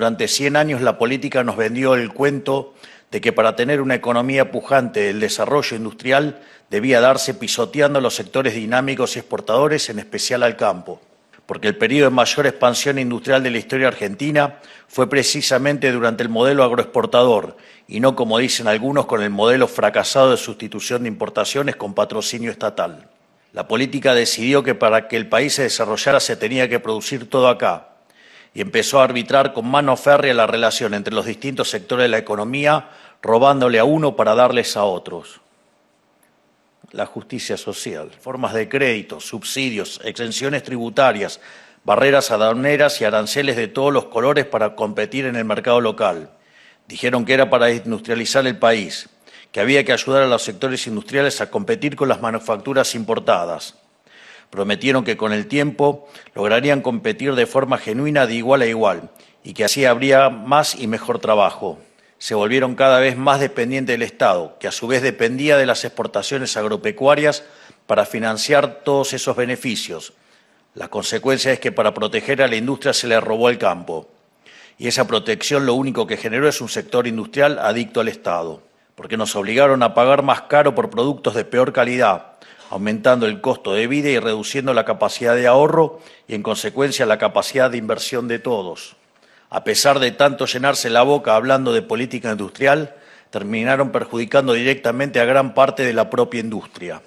Durante 100 años la política nos vendió el cuento de que para tener una economía pujante el desarrollo industrial debía darse pisoteando a los sectores dinámicos y exportadores, en especial al campo, porque el periodo de mayor expansión industrial de la historia argentina fue precisamente durante el modelo agroexportador y no, como dicen algunos, con el modelo fracasado de sustitución de importaciones con patrocinio estatal. La política decidió que para que el país se desarrollara se tenía que producir todo acá, y empezó a arbitrar con mano férrea la relación entre los distintos sectores de la economía, robándole a uno para darles a otros. La justicia social, formas de crédito, subsidios, exenciones tributarias, barreras aduaneras y aranceles de todos los colores para competir en el mercado local. Dijeron que era para industrializar el país, que había que ayudar a los sectores industriales a competir con las manufacturas importadas Prometieron que con el tiempo lograrían competir de forma genuina de igual a igual y que así habría más y mejor trabajo. Se volvieron cada vez más dependientes del Estado, que a su vez dependía de las exportaciones agropecuarias para financiar todos esos beneficios. La consecuencia es que para proteger a la industria se le robó el campo. Y esa protección lo único que generó es un sector industrial adicto al Estado porque nos obligaron a pagar más caro por productos de peor calidad, aumentando el costo de vida y reduciendo la capacidad de ahorro y, en consecuencia, la capacidad de inversión de todos. A pesar de tanto llenarse la boca hablando de política industrial, terminaron perjudicando directamente a gran parte de la propia industria.